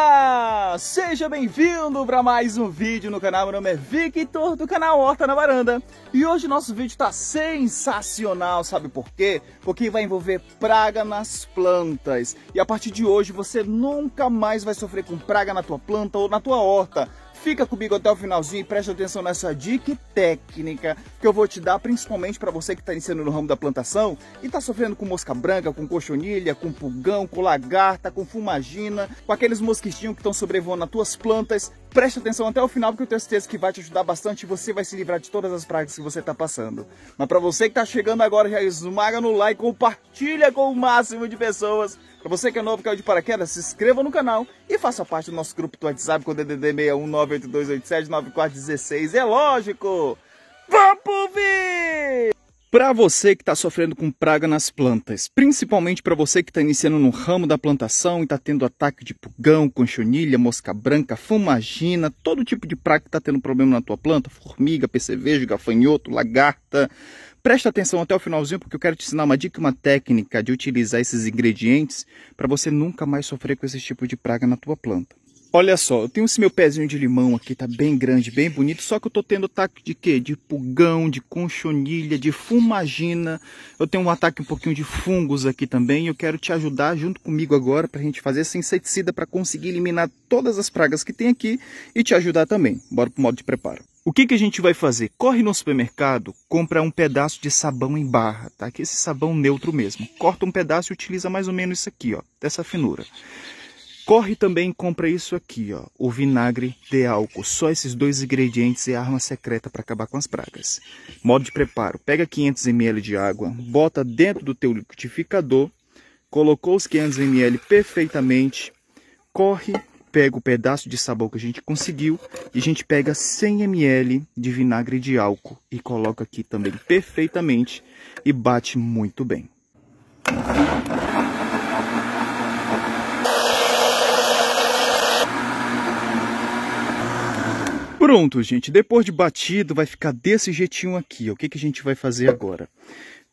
Olá! Seja bem-vindo para mais um vídeo no canal. Meu nome é Victor do canal Horta na Varanda e hoje nosso vídeo está sensacional, sabe por quê? Porque vai envolver praga nas plantas e a partir de hoje você nunca mais vai sofrer com praga na tua planta ou na tua horta. Fica comigo até o finalzinho e preste atenção nessa dica técnica que eu vou te dar principalmente para você que está iniciando no ramo da plantação e está sofrendo com mosca branca, com cochonilha, com pulgão, com lagarta, com fumagina, com aqueles mosquitinhos que estão sobrevoando nas tuas plantas Preste atenção até o final, porque eu tenho certeza que vai te ajudar bastante e você vai se livrar de todas as práticas que você está passando. Mas para você que está chegando agora, já esmaga no like, compartilha com o máximo de pessoas. Para você que é novo, caiu é de paraquedas, se inscreva no canal e faça parte do nosso grupo do WhatsApp com o DDD 61982879416. É lógico! Vamos pro vídeo! Para você que está sofrendo com praga nas plantas, principalmente para você que está iniciando no ramo da plantação e está tendo ataque de pulgão, conchonilha, mosca branca, fumagina, todo tipo de praga que está tendo problema na tua planta, formiga, percevejo, gafanhoto, lagarta, presta atenção até o finalzinho porque eu quero te ensinar uma dica, uma técnica de utilizar esses ingredientes para você nunca mais sofrer com esse tipo de praga na tua planta. Olha só, eu tenho esse meu pezinho de limão aqui, tá bem grande, bem bonito, só que eu tô tendo ataque de quê? De pulgão, de conchonilha, de fumagina. Eu tenho um ataque um pouquinho de fungos aqui também, eu quero te ajudar junto comigo agora pra gente fazer essa inseticida para conseguir eliminar todas as pragas que tem aqui e te ajudar também. Bora pro modo de preparo. O que, que a gente vai fazer? Corre no supermercado, compra um pedaço de sabão em barra, tá? Que esse sabão neutro mesmo. Corta um pedaço e utiliza mais ou menos isso aqui, ó, dessa finura. Corre também e compra isso aqui, ó, o vinagre de álcool. Só esses dois ingredientes é a arma secreta para acabar com as pragas. Modo de preparo: pega 500 ml de água, bota dentro do teu liquidificador, colocou os 500 ml perfeitamente, corre, pega o pedaço de sabão que a gente conseguiu e a gente pega 100 ml de vinagre de álcool e coloca aqui também perfeitamente e bate muito bem. Pronto, gente. Depois de batido, vai ficar desse jeitinho aqui. O que, que a gente vai fazer agora?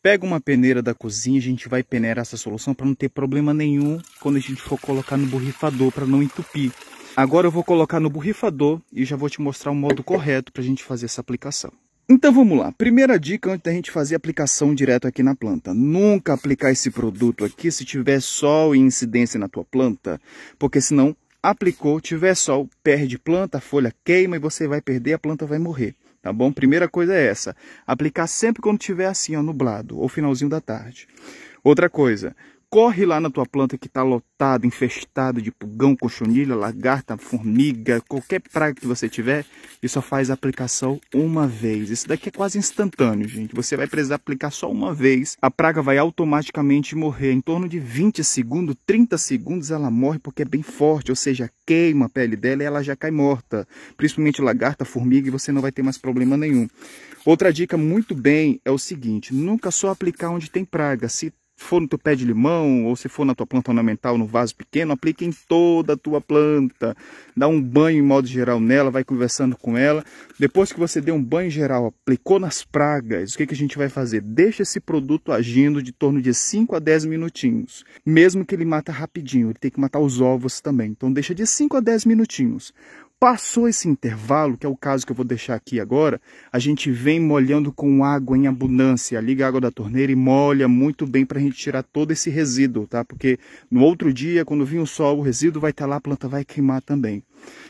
Pega uma peneira da cozinha, a gente vai peneirar essa solução para não ter problema nenhum quando a gente for colocar no borrifador, para não entupir. Agora eu vou colocar no borrifador e já vou te mostrar o modo correto para a gente fazer essa aplicação. Então vamos lá, primeira dica antes da gente fazer a aplicação direto aqui na planta. Nunca aplicar esse produto aqui se tiver sol e incidência na tua planta, porque senão aplicou, tiver sol, perde planta, folha queima e você vai perder, a planta vai morrer, tá bom? Primeira coisa é essa, aplicar sempre quando tiver assim, ó, nublado, ou finalzinho da tarde. Outra coisa, corre lá na tua planta que está lotada, infestada de pulgão, cochonilha, lagarta, formiga, qualquer praga que você tiver, e só faz aplicação uma vez. Isso daqui é quase instantâneo, gente. Você vai precisar aplicar só uma vez. A praga vai automaticamente morrer. Em torno de 20 segundos, 30 segundos ela morre porque é bem forte, ou seja, queima a pele dela e ela já cai morta. Principalmente lagarta, formiga, e você não vai ter mais problema nenhum. Outra dica muito bem é o seguinte, nunca só aplicar onde tem praga. Se for no teu pé de limão ou se for na tua planta ornamental, no vaso pequeno, aplique em toda a tua planta. Dá um banho em modo geral nela, vai conversando com ela. Depois que você deu um banho geral, aplicou nas pragas, o que, que a gente vai fazer? Deixa esse produto agindo de torno de 5 a 10 minutinhos. Mesmo que ele mata rapidinho, ele tem que matar os ovos também. Então deixa de 5 a 10 minutinhos. Passou esse intervalo, que é o caso que eu vou deixar aqui agora, a gente vem molhando com água em abundância, liga a água da torneira e molha muito bem para a gente tirar todo esse resíduo, tá? Porque no outro dia, quando vir o sol, o resíduo vai estar tá lá, a planta vai queimar também.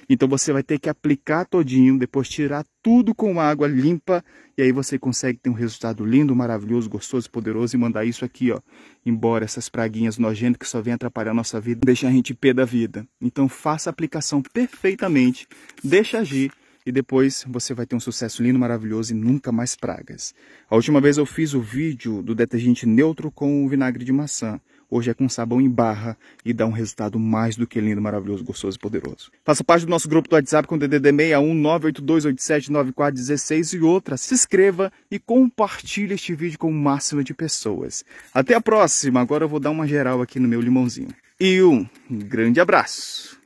Então você vai ter que aplicar todinho, depois tirar tudo com água limpa e aí você consegue ter um resultado lindo, maravilhoso, gostoso, poderoso e mandar isso aqui, ó, embora essas praguinhas nojentas que só vêm atrapalhar a nossa vida, deixa a gente pé da vida. Então faça a aplicação perfeitamente, deixa agir e depois você vai ter um sucesso lindo, maravilhoso e nunca mais pragas. A última vez eu fiz o vídeo do detergente neutro com vinagre de maçã hoje é com sabão em barra e dá um resultado mais do que lindo, maravilhoso, gostoso e poderoso. Faça parte do nosso grupo do WhatsApp com DDD 61982879416 e outras. Se inscreva e compartilhe este vídeo com o máximo de pessoas. Até a próxima! Agora eu vou dar uma geral aqui no meu limãozinho. E um grande abraço!